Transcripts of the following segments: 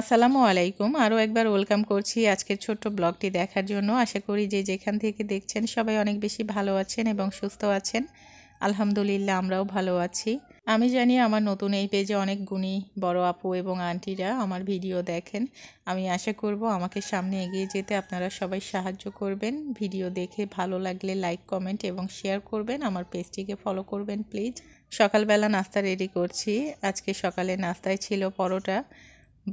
আসসালামু আলাইকুম আরও একবার ওয়েলকাম করছি আজকের ছোট্ট ব্লগটি দেখার জন্য আশা করি যে যেখান থেকে দেখছেন সবাই অনেক বেশি ভালো আছেন এবং সুস্থ আছেন আলহামদুলিল্লাহ আমরাও ভালো আছি আমি জানি আমার নতুন এই পেজে অনেক গুণী বড় আপু এবং আন্টিরা আমার ভিডিও দেখেন আমি আশা করব আমাকে সামনে এগিয়ে যেতে আপনারা সবাই সাহায্য করবেন ভিডিও দেখে ভালো লাগলে লাইক কমেন্ট এবং শেয়ার করবেন আমার পেজটিকে ফলো করবেন প্লিজ সকালবেলা নাস্তা রেডি করছি আজকে সকালে নাস্তায় ছিল পরোটা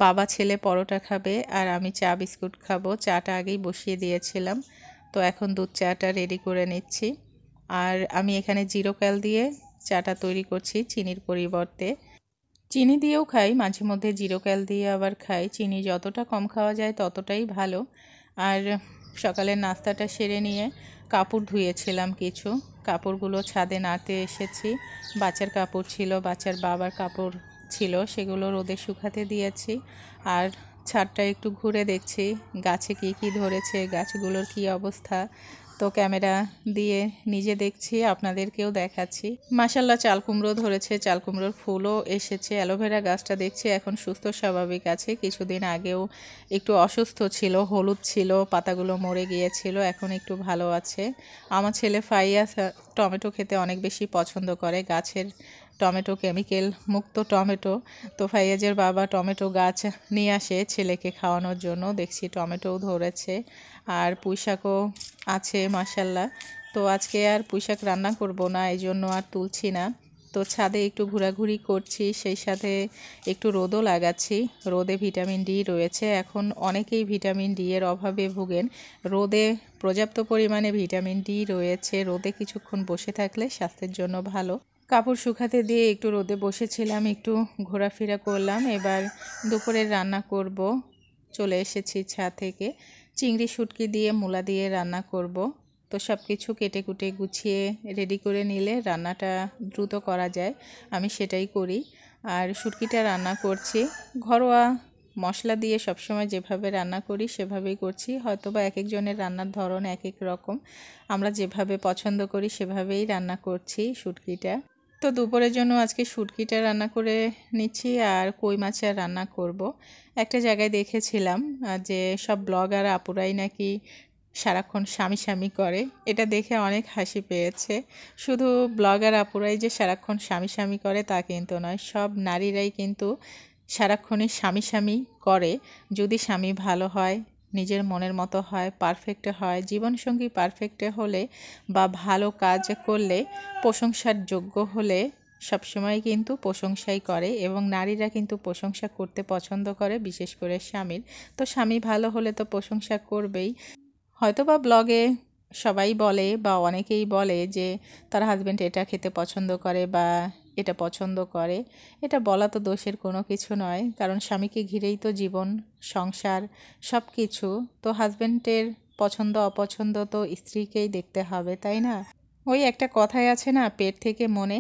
বাবা ছেলে পরোটা খাবে আর আমি চা বিস্কুট খাবো চাটা আগেই বসিয়ে দিয়েছিলাম তো এখন দুধ চাটা রেডি করে নিচ্ছি আর আমি এখানে জিরো ক্যাল দিয়ে চাটা তৈরি করছি চিনির পরিবর্তে চিনি দিয়েও খাই মাঝে মধ্যে জিরো ক্যাল দিয়ে আবার খাই চিনি যতটা কম খাওয়া যায় ততটাই ভালো আর সকালের নাস্তাটা সেরে নিয়ে কাপড় ধুয়েছিলাম কিছু কাপড়গুলো ছাদে নাতে এসেছি বাচ্চার কাপড় ছিল বাচ্চার বাবার কাপড় ছিল সেগুলো রোদে শুকাতে দিয়েছি আর ছাদটা একটু ঘুরে দেখছি গাছে কি কি ধরেছে গাছগুলোর কি অবস্থা তো ক্যামেরা দিয়ে নিজে দেখছি আপনাদেরকেও দেখাচ্ছি মাসাল্লাহ চাল কুমড়ো ধরেছে চাল কুমড়োর ফুলও এসেছে অ্যালোভেরা গাছটা দেখছি এখন সুস্থ স্বাভাবিক আছে কিছুদিন আগেও একটু অসুস্থ ছিল হলুদ ছিল পাতাগুলো মরে গিয়েছিল এখন একটু ভালো আছে আমার ছেলে ফাইয়া টমেটো খেতে অনেক বেশি পছন্দ করে গাছের টমেটো কেমিক্যাল মুক্ত টমেটো তো ফাইয়াজের বাবা টমেটো গাছ নিয়ে আসে ছেলেকে খাওয়ানোর জন্য দেখছি টমেটোও ধরেছে আর পুঁইশাকও আছে মাসাল্লাহ তো আজকে আর পুঁইশাক রান্না করব না এই জন্য আর তুলছি না তো ছাদে একটু ঘোরাঘুরি করছি সেই সাথে একটু রোদও লাগাচ্ছি রোদে ভিটামিন ডি রয়েছে এখন অনেকেই ভিটামিন ডি এর অভাবে ভুগেন রোদে পর্যাপ্ত পরিমাণে ভিটামিন ডি রয়েছে রোদে কিছুক্ষণ বসে থাকলে স্বাস্থ্যের জন্য ভালো কাপড় শুকাতে দিয়ে একটু রোদে বসেছিলাম একটু ঘোরাফেরা করলাম এবার দুপুরের রান্না করব চলে এসেছি ছা থেকে চিংড়ি শুটকি দিয়ে মূলা দিয়ে রান্না করব তো সব কিছু কেটে কুটে গুছিয়ে রেডি করে নিলে রান্নাটা দ্রুত করা যায় আমি সেটাই করি আর শুটকিটা রান্না করছি ঘরোয়া মশলা দিয়ে সবসময় যেভাবে রান্না করি সেভাবেই করছি হয়তো বা এক একজনের রান্নার ধরন এক এক রকম আমরা যেভাবে পছন্দ করি সেভাবেই রান্না করছি শুটকিটা তো দুপুরের জন্য আজকে শুটকিটা রান্না করে নিচ্ছি আর কই মাছের আর রান্না করব। একটা জায়গায় দেখেছিলাম যে সব ব্লগার আপুরাই নাকি সারাক্ষণ স্বামী স্বামী করে এটা দেখে অনেক হাসি পেয়েছে শুধু ব্লগার আপুরাই যে সারাক্ষণ স্বামী স্বামী করে তা কিন্তু নয় সব নারীরাই কিন্তু সারাক্ষণে স্বামী স্বামী করে যদি স্বামী ভালো হয় নিজের মনের মতো হয় পারফেক্ট হয় জীবনসঙ্গী পারফেক্টে হলে বা ভালো কাজ করলে প্রশংসার যোগ্য হলে সবসময় কিন্তু প্রশংসাই করে এবং নারীরা কিন্তু প্রশংসা করতে পছন্দ করে বিশেষ করে স্বামীর তো স্বামী ভালো হলে তো প্রশংসা করবেই হয়তো বা ব্লগে সবাই বলে বা অনেকেই বলে যে তার হাজব্যান্ড এটা খেতে পছন্দ করে বা এটা পছন্দ করে এটা বলা তো দোষের কোনো কিছু নয় কারণ স্বামীকে ঘিরেই তো জীবন সংসার সব কিছু তো হাজব্যান্ডের পছন্দ অপছন্দ তো স্ত্রীকেই দেখতে হবে তাই না ওই একটা কথাই আছে না পেট থেকে মনে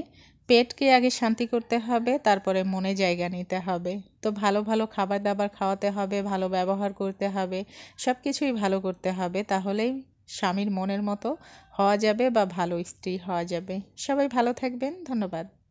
পেটকে আগে শান্তি করতে হবে তারপরে মনে জায়গা নিতে হবে তো ভালো ভালো খাবার দাবার খাওয়াতে হবে ভালো ব্যবহার করতে হবে সব কিছুই ভালো করতে হবে তাহলেই স্বামীর মনের মতো হওয়া যাবে বা ভালো স্ত্রী হওয়া যাবে সবাই ভালো থাকবেন ধন্যবাদ